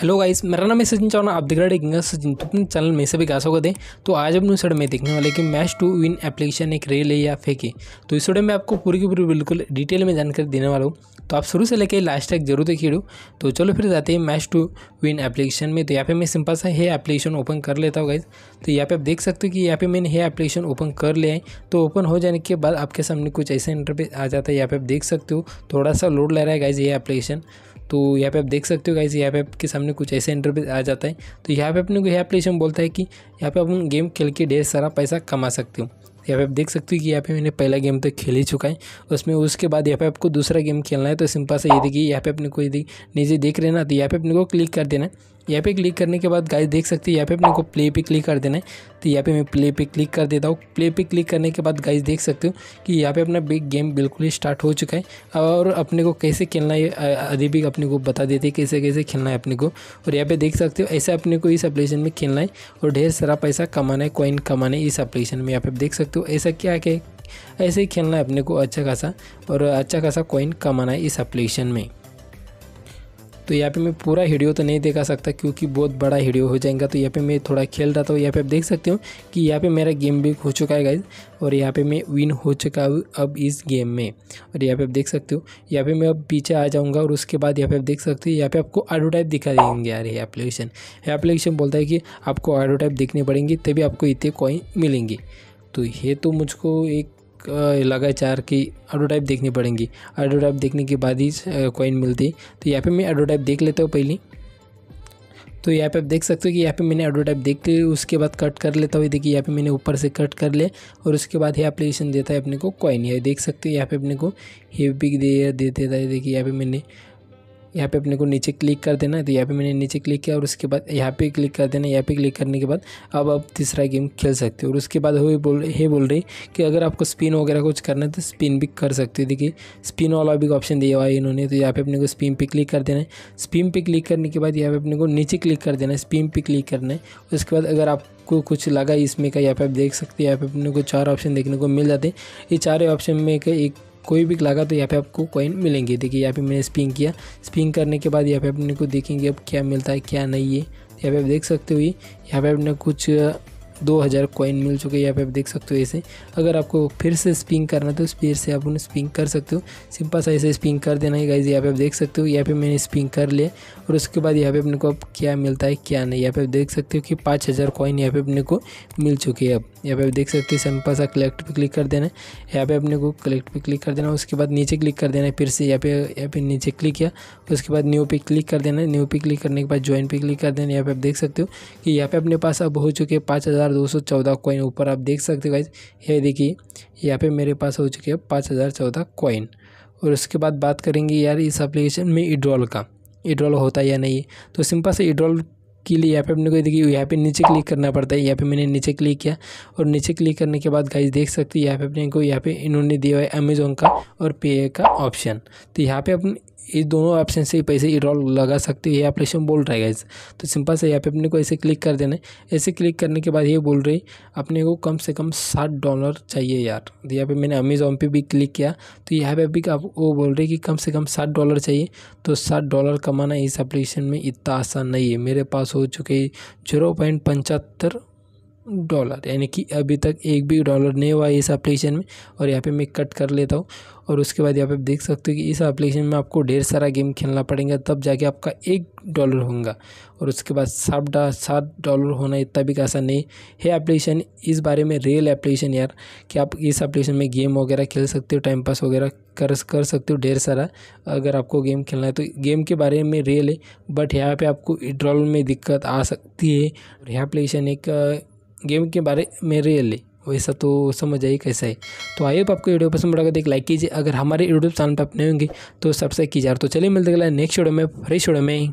hello guys मेरा नाम है सचिन चौहान आप दिख रहा देखेंगे सचिन तो अपने चैनल में से भी स्वागत है तो आज अपने इस में देखने वाले कि मैच टू विन एप्लीकेशन एक रेल है या फेक है तो इस वीडियो में आपको पूरी की पूरी बिल्कुल डिटेल में जानकारी देने वाला हूँ तो आप शुरू से लेकर लास्ट तक जरूर देखिए तो चलो फिर जाते हैं मैच टू विन एप्लीकेशन में तो यहाँ पे मैं सिंपल सा है एप्लीकेशन ओपन कर लेता हूँ गाइज तो यहाँ पे आप देख सकते हो कि यहाँ पे मैंने है एप्लीकेशन ओपन कर लिया है तो ओपन हो जाने के बाद आपके सामने कुछ ऐसा इंटरपेज आ जाता है यहाँ पे आप देख सकते हो थोड़ा सा लोड ले रहा है गाइज ये एप्लीकेशन तो यहाँ पे आप देख सकते हो गाइस यहाँ पे आपके सामने कुछ ऐसे इंटरव्यू आ जाता है तो यहाँ पे अपने को यह एप्लीकेशन बोलता है कि यहाँ पे अपन गेम खेल के ढेर सारा पैसा कमा सकते हो यहाँ पे आप देख सकते हो कि यहाँ पे मैंने पहला गेम तो खेल ही चुका है उसमें उसके बाद यहाँ पे आपको दूसरा गेम खेलना है तो सिंपल से ये देखिए यहाँ पे अपने को यदि नीचे देख रहे ना तो यहाँ पे अपने को क्लिक कर देना है यहाँ पे क्लिक करने के बाद गाइस देख सकते हैं यहाँ पे अपने को प्ले पे क्लिक कर देना है तो यहाँ पे मैं प्ले पे क्लिक कर देता हूँ प्ले पे क्लिक करने के बाद गाइस देख सकते हो कि यहाँ पे अपना बिग गेम बिल्कुल ही स्टार्ट हो चुका है और अपने को कैसे खेलना है अभी भी अपने को बता देते कैसे कैसे खेलना है अपने को और यहाँ पे देख सकते हो ऐसे अपने को इस अप्लीकेशन में खेलना है और ढेर सारा पैसा कमाना है कॉइन कमाना है इस एप्लीकेशन में यहाँ पे देख सकते हो ऐसा क्या क्या ऐसे ही खेलना है अपने को अच्छा खासा और अच्छा खासा कॉइन कमाना है इस अप्लीकेशन में तो यहाँ पे मैं पूरा वीडियो तो नहीं दिखा सकता क्योंकि बहुत बड़ा वीडियो हो जाएगा तो यहाँ पे मैं थोड़ा खेल रहा था यहाँ पे आप देख सकते हो कि यहाँ पे मेरा गेम भी हो चुका है गाइज और यहाँ पे मैं विन हो चुका हूँ अब इस गेम में और यहाँ पे आप देख सकते हो यहाँ पे मैं अब पीछे आ जाऊँगा और उसके बाद यहाँ पे आप देख सकते हो यहाँ पे आपको एडवर्टाइप दिखा देंगे यार ये एप्लीकेशन ये एप्लीकेशन बोलता है कि आपको एडवर्टाइप देखने पड़ेंगे तभी आपको इतने कॉइन मिलेंगे तो ये तो मुझको एक लगातार की एडोटाइप देखनी पड़ेंगी एडोटाइप देखने के बाद ही कॉइन मिलती तो यहाँ पे मैं एडोटाइप देख लेता हूँ पहले तो यहाँ पे आप देख सकते हो कि यहाँ पे मैंने एडोटाइप देख ली उसके बाद कट कर लेता हूँ देखिए यहाँ पे मैंने ऊपर से कट कर ले और उसके बाद ये एप्लीकेशन देता है अपने को कॉइन ये देख सकते हो यहाँ पे अपने को हेवी दे दे देता है देखिए यहाँ पे मैंने यहाँ पे अपने को नीचे क्लिक कर देना है तो यहाँ पे मैंने नीचे क्लिक किया और उसके बाद यहाँ पे क्लिक कर देना यहाँ पे क्लिक करने के बाद अब आप तीसरा गेम खेल सकते हो और उसके बाद वो बोल ये बोल रही कि अगर आपको स्पिन वगैरह कुछ करना है तो स्पिन भी कर सकते हो देखिए स्पिन वाला भी ऑप्शन दिया हुआ है इन्होंने तो यहाँ पे अपने को स्पिन पे क्लिक कर देना है स्पिन पे क्लिक करने के बाद यहाँ पे अपने को नीचे क्लिक कर देना है स्पिन पे क्लिक करना है उसके बाद अगर आप आपको कुछ लगा इसमें का यहाँ पे आप देख सकते हैं यहाँ पे अपने को चार ऑप्शन देखने को मिल जाते हैं ये चार ऑप्शन में का एक कोई भी लगा तो यहाँ पे आपको कॉइन मिलेंगे देखिए यहाँ पे मैंने स्पिन किया स्पिन करने के बाद यहाँ पे अपने को देखेंगे अब क्या मिलता है क्या नहीं है यहाँ पे आप देख सकते हो यहाँ पे अपने कुछ 2000 कॉइन मिल चुके हैं यहाँ पे आप देख सकते हो ऐसे अगर आपको फिर से स्पिंग करना तो फिर से आप उन्हें स्पिंग कर सकते हो सिंपल सा ऐसे स्पिंग कर देना है गाइज यहाँ पे आप देख सकते हो यहाँ पे मैंने स्पिंग कर लिया और उसके बाद यहाँ पे अपने को अब क्या मिलता है क्या नहीं यहाँ पे आप देख सकते हो कि पाँच हज़ार कॉइन यहाँ पे अपने को मिल चुके हैं अब यहाँ पे आप देख सकते हो सिंपल सा कलेक्ट पर क्लिक कर देना यहाँ पे अपने को कलेक्ट पर क्लिक कर देना उसके बाद नीचे क्लिक कर देना फिर से यहाँ पे यहाँ पे नीचे क्लिक किया उसके बाद न्यू पे क्लिक कर देना न्यू पे क्लिक करने के बाद ज्वाइन पे क्लिक कर देना यहाँ पे आप देख सकते हो कि यहाँ पे अपने पास अब हो चुके हैं पाँच हज़ार हज़ार दो सौ चौदह कॉइन ऊपर आप देख सकते हो गाइज ये देखिए यहाँ पे मेरे पास हो चुके हैं पाँच हज़ार चौदह कॉइन और उसके बाद बात करेंगे यार इस एप्लीकेशन में इड्रॉल का इड्रॉल होता है या नहीं तो सिंपल से इड्रॉल के लिए यहाँ पे अपने को देखिए यहाँ पे नीचे क्लिक करना पड़ता है यहाँ पे मैंने नीचे क्लिक किया और नीचे क्लिक करने के बाद गाइज देख सकते हैं यहाँ पे अपने को यहाँ पे इन्होंने दिया है अमेजोन का और पे का ऑप्शन तो यहाँ पे अपने ये दोनों ऑप्शन से ही पैसे इरॉल लगा सकते हो ये एप्लीकेशन बोल रहा है गाइज तो सिंपल से यहाँ पे अपने को ऐसे क्लिक कर देना है ऐसे क्लिक करने के बाद ये बोल रही अपने को कम से कम सात डॉलर चाहिए यार तो यहाँ पे मैंने अमेज़ोन पे भी क्लिक किया तो यहाँ पे भी आप वो बोल रहे कि कम से कम सात डॉलर चाहिए तो सात डॉलर कमाना इस अप्लीकेशन में इतना आसान नहीं है मेरे पास हो चुके जीरो पॉइंट पचहत्तर डॉलर यानी कि अभी तक एक भी डॉलर नहीं हुआ है इस एप्लीकेशन में और यहाँ पे मैं कट कर लेता हूँ और उसके बाद यहाँ पे देख सकते हो कि इस एप्लीकेशन में आपको ढेर सारा गेम खेलना पड़ेगा तब जाके आपका एक डॉलर होगा और उसके बाद सात डा सात डॉलर होना इतना भी ऐसा नहीं है एप्लीकेशन इस बारे में रियल एप्लीकेशन यार कि आप इस एप्लीकेशन में गेम वगैरह खेल सकते हो टाइम पास वगैरह कर कर सकते हो ढेर सारा अगर आपको गेम खेलना है तो गेम के बारे में रियल है बट यहाँ पर आपको ड्रॉल में दिक्कत आ सकती है यह एप्लीकेशन एक गेम के बारे में रियली वैसा तो समझ आई कैसा है तो आई होप आपको वीडियो पसंद पड़ा देख लाइक कीजिए अगर हमारे यूट्यूब चैनल पर अपने होंगे तो सब्सक्राइब कीजिए तो चलिए मिलते गला नेक्स्ट वीडियो में फ्रेश वीडियो में